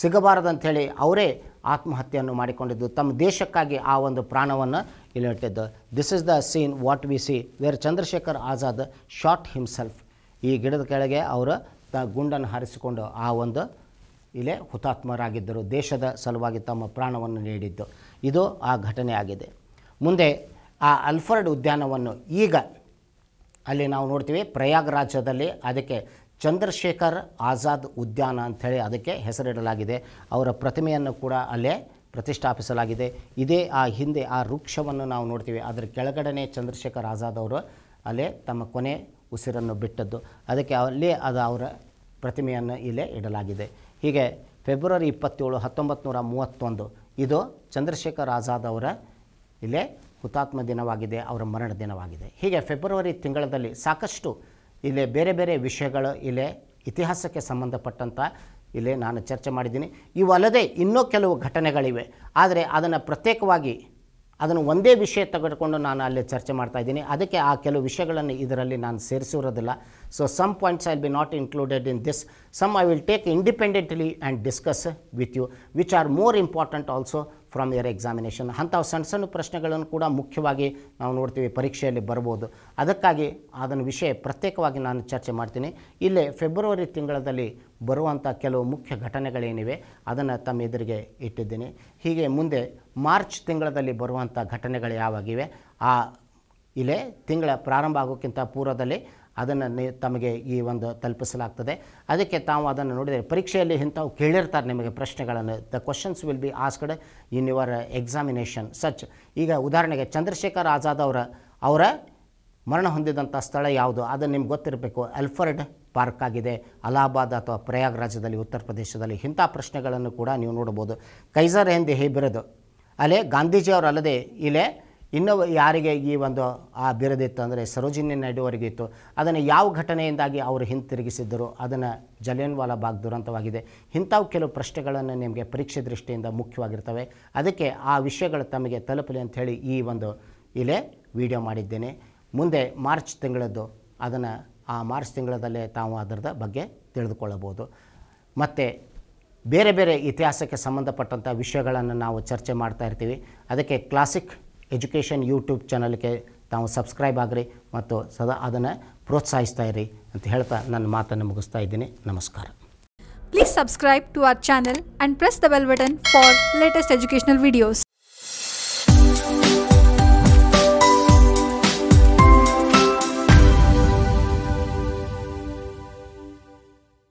ಸಿಗಬಾರದಂಥೇಳಿ ಅವರೇ ಆತ್ಮಹತ್ಯೆಯನ್ನು ಮಾಡಿಕೊಂಡಿದ್ದು ತಮ್ಮ ದೇಶಕ್ಕಾಗಿ ಆ ಒಂದು ಪ್ರಾಣವನ್ನು ಇಲ್ಲಿಟ್ಟಿದ್ದು this is the scene what we see where Chandrashekhar Azad shot himself ಈ ಗಿಡದ ಕೆಳಗೆ ಅವರು ತ ಗುಂಡನ್ನು ಹಾರಿಸಿಕೊಂಡು ಆ ಒಂದು ಇಲ್ಲೇ ಹುತಾತ್ಮರಾಗಿದ್ದರು ದೇಶದ ಸಲುವಾಗಿ ತಮ್ಮ ಪ್ರಾಣವನ್ನು ನೀಡಿದ್ದು ಇದು ಆ ಘಟನೆ ಆಗಿದೆ ಮುಂದೆ ಆ ಅಲ್ಫರ್ಡ್ ಉದ್ಯಾನವನ್ನು ಈಗ ಅಲ್ಲಿ ನಾವು ನೋಡ್ತೀವಿ ಪ್ರಯಾಗ್ರಾಜ್ಯದಲ್ಲಿ ಅದಕ್ಕೆ ಚಂದ್ರಶೇಖರ್ ಆಜಾದ್ ಉದ್ಯಾನ ಅಂಥೇಳಿ ಅದಕ್ಕೆ ಹೆಸರಿಡಲಾಗಿದೆ ಅವರ ಪ್ರತಿಮೆಯನ್ನು ಕೂಡ ಅಲ್ಲೇ ಪ್ರತಿಷ್ಠಾಪಿಸಲಾಗಿದೆ ಇದೇ ಆ ಹಿಂದೆ ಆ ವೃಕ್ಷವನ್ನು ನಾವು ನೋಡ್ತೀವಿ ಅದರ ಕೆಳಗಡೆ ಚಂದ್ರಶೇಖರ್ ಆಜಾದ್ ಅವರು ಅಲ್ಲೇ ತಮ್ಮ ಕೊನೆ ಉಸಿರನ್ನು ಬಿಟ್ಟದ್ದು ಅದಕ್ಕೆ ಅಲ್ಲೇ ಅದು ಅವರ ಪ್ರತಿಮೆಯನ್ನು ಇಲ್ಲೇ ಇಡಲಾಗಿದೆ ಹೀಗೆ ಫೆಬ್ರವರಿ ಇಪ್ಪತ್ತೇಳು ಹತ್ತೊಂಬತ್ತು ನೂರ ಮೂವತ್ತೊಂದು ಇದು ಚಂದ್ರಶೇಖರ್ ಆಜಾದ್ ಅವರ ಇಲ್ಲೇ ಹುತಾತ್ಮ ದಿನವಾಗಿದೆ ಅವರ ಮರಣ ದಿನವಾಗಿದೆ ಹೀಗೆ ಫೆಬ್ರವರಿ ತಿಂಗಳಲ್ಲಿ ಸಾಕಷ್ಟು ಇಲ್ಲಿ ಬೇರೆ ಬೇರೆ ವಿಷಯಗಳು ಇಲ್ಲೇ ಇತಿಹಾಸಕ್ಕೆ ಸಂಬಂಧಪಟ್ಟಂಥ ಇಲ್ಲಿ ನಾನು ಚರ್ಚೆ ಮಾಡಿದ್ದೀನಿ ಇವಲ್ಲದೆ ಇನ್ನೂ ಕೆಲವು ಘಟನೆಗಳಿವೆ ಆದರೆ ಅದನ್ನು ಪ್ರತ್ಯೇಕವಾಗಿ ಅದನ್ನು ಒಂದೇ ವಿಷಯ ತೆಗೆದುಕೊಂಡು ನಾನು ಅಲ್ಲಿ ಚರ್ಚೆ ಮಾಡ್ತಾ ಇದ್ದೀನಿ ಅದಕ್ಕೆ ಆ ಕೆಲವು ವಿಷಯಗಳನ್ನು ಇದರಲ್ಲಿ ನಾನು ಸೇರಿಸಿರೋದಿಲ್ಲ so some points I'll be not included in this some I will take independently and discuss with you which are more important also from your examination ಅಂಥ ಸಣ್ಣ ಸಣ್ಣ ಪ್ರಶ್ನೆಗಳನ್ನು ಕೂಡ ಮುಖ್ಯವಾಗಿ ನಾವು ನೋಡ್ತೀವಿ ಪರೀಕ್ಷೆಯಲ್ಲಿ ಬರ್ಬೋದು ಅದಕ್ಕಾಗಿ ಅದನ್ನು ವಿಷಯ ಪ್ರತ್ಯೇಕವಾಗಿ ನಾನು ಚರ್ಚೆ ಮಾಡ್ತೀನಿ ಇಲ್ಲೇ ಫೆಬ್ರವರಿ ತಿಂಗಳಲ್ಲಿ ಬರುವಂಥ ಕೆಲವು ಮುಖ್ಯ ಘಟನೆಗಳೇನಿವೆ ಅದನ್ನು ತಮ್ಮ ಎದುರಿಗೆ ಇಟ್ಟಿದ್ದೀನಿ ಹೀಗೆ ಮುಂದೆ ಮಾರ್ಚ್ ತಿಂಗಳಲ್ಲಿ ಬರುವಂಥ ಘಟನೆಗಳು ಯಾವಾಗಿವೆ ಆ ಇಲ್ಲೇ ತಿಂಗಳ ಪ್ರಾರಂಭ ಆಗೋಕ್ಕಿಂತ ಪೂರ್ವದಲ್ಲಿ ಅದನ್ನು ತಮಗೆ ಈ ಒಂದು ತಲುಪಿಸಲಾಗ್ತದೆ ಅದಕ್ಕೆ ತಾವು ಅದನ್ನು ನೋಡಿದರೆ ಪರೀಕ್ಷೆಯಲ್ಲಿ ಇಂಥವು ಕೇಳಿರ್ತಾರೆ ನಿಮಗೆ ಪ್ರಶ್ನೆಗಳನ್ನು the questions will be asked in your examination such ಈಗ ಉದಾಹರಣೆಗೆ ಚಂದ್ರಶೇಖರ್ ಆಜಾದ್ ಅವರ ಅವರ ಮರಣ ಹೊಂದಿದಂಥ ಸ್ಥಳ ಯಾವುದು ಅದು ನಿಮ್ಗೆ ಗೊತ್ತಿರಬೇಕು ಅಲ್ಫರ್ಡ್ ಪಾರ್ಕ್ ಆಗಿದೆ ಅಲಹಾಬಾದ್ ಅಥವಾ ರಾಜ್ಯದಲ್ಲಿ ಉತ್ತರ ಪ್ರದೇಶದಲ್ಲಿ ಇಂಥ ಪ್ರಶ್ನೆಗಳನ್ನು ಕೂಡ ನೀವು ನೋಡ್ಬೋದು ಕೈಸರ್ ಎಂದು ಹೇಬಿರದು ಅಲ್ಲೇ ಗಾಂಧೀಜಿಯವರು ಅಲ್ಲದೆ ಇಲ್ಲೇ ಇನ್ನೂ ಯಾರಿಗೆ ಈ ಒಂದು ಆ ಬಿರದಿತ್ತು ಅಂದರೆ ಸರೋಜಿನಿ ನಾಯ್ಡು ಇತ್ತು ಅದನ್ನು ಯಾವ ಘಟನೆಯಿಂದಾಗಿ ಅವರು ಹಿಂತಿರುಗಿಸಿದ್ದರು ಅದನ್ನು ಜಲಿಯನ್ವಾಲಾ ಬಾಗ್ ದುರಂತವಾಗಿದೆ ಇಂಥವು ಕೆಲವು ಪ್ರಶ್ನೆಗಳನ್ನು ನಿಮಗೆ ಪರೀಕ್ಷೆ ದೃಷ್ಟಿಯಿಂದ ಮುಖ್ಯವಾಗಿರ್ತವೆ ಅದಕ್ಕೆ ಆ ವಿಷಯಗಳು ತಮಗೆ ತಲುಪಲಿ ಅಂಥೇಳಿ ಈ ಒಂದು ಇಲ್ಲೇ ವಿಡಿಯೋ ಮಾಡಿದ್ದೇನೆ ಮುಂದೆ ಮಾರ್ಚ್ ತಿಂಗಳದ್ದು ಅದನ್ನು ಆ ಮಾರ್ಚ್ ತಿಂಗಳದಲ್ಲೇ ತಾವು ಅದರದ ಬಗ್ಗೆ ತಿಳಿದುಕೊಳ್ಳಬಹುದು ಮತ್ತು ಬೇರೆ ಬೇರೆ ಇತಿಹಾಸಕ್ಕೆ ಸಂಬಂಧಪಟ್ಟಂಥ ವಿಷಯಗಳನ್ನು ನಾವು ಚರ್ಚೆ ಮಾಡ್ತಾ ಇರ್ತೀವಿ ಅದಕ್ಕೆ ಕ್ಲಾಸಿಕ್ ಎಜುಕೇಷನ್ ಯೂಟ್ಯೂಬ್ ಚಾನಲ್ಗೆ ತಾವು ಸಬ್ಸ್ಕ್ರೈಬ್ ಆಗಿರಿ ಮತ್ತು ಸದಾ ಅದನ್ನು ಪ್ರೋತ್ಸಾಹಿಸ್ತಾ ಇರಿ ಅಂತ ಹೇಳ್ತಾ ನನ್ನ ಮಾತನ್ನು ಮುಗಿಸ್ತಾ ಇದ್ದೀನಿ ನಮಸ್ಕಾರ please subscribe to our channel and press the bell button for latest educational videos